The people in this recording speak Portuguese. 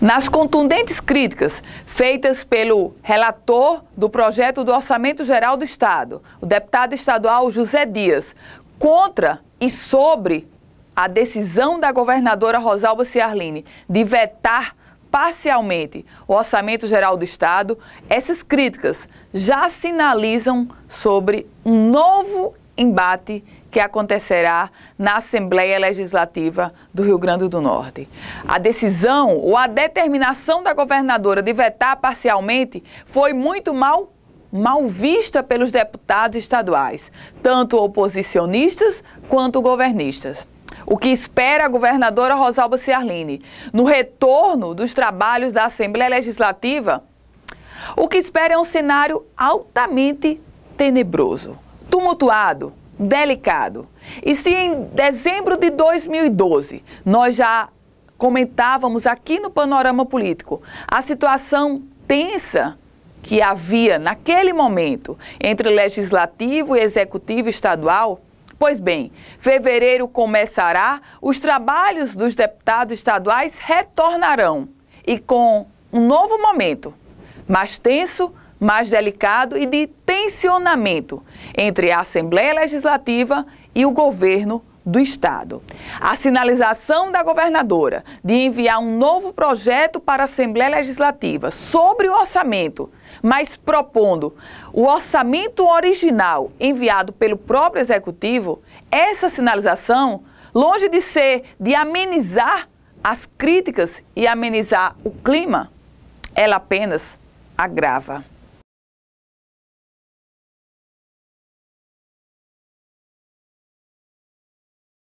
Nas contundentes críticas feitas pelo relator do projeto do Orçamento Geral do Estado, o deputado estadual José Dias, contra e sobre a decisão da governadora Rosalba Ciarline de vetar parcialmente o Orçamento Geral do Estado, essas críticas já sinalizam sobre um novo embate que acontecerá na Assembleia Legislativa do Rio Grande do Norte. A decisão ou a determinação da governadora de vetar parcialmente foi muito mal mal vista pelos deputados estaduais, tanto oposicionistas quanto governistas o que espera a governadora Rosalba Ciarline no retorno dos trabalhos da Assembleia Legislativa, o que espera é um cenário altamente tenebroso, tumultuado, delicado. E se em dezembro de 2012 nós já comentávamos aqui no panorama político a situação tensa que havia naquele momento entre legislativo e executivo estadual, Pois bem, fevereiro começará, os trabalhos dos deputados estaduais retornarão e com um novo momento, mais tenso, mais delicado e de tensionamento entre a Assembleia Legislativa e o governo do Estado. A sinalização da governadora de enviar um novo projeto para a Assembleia Legislativa sobre o orçamento, mas propondo o orçamento original enviado pelo próprio Executivo, essa sinalização, longe de ser de amenizar as críticas e amenizar o clima, ela apenas agrava.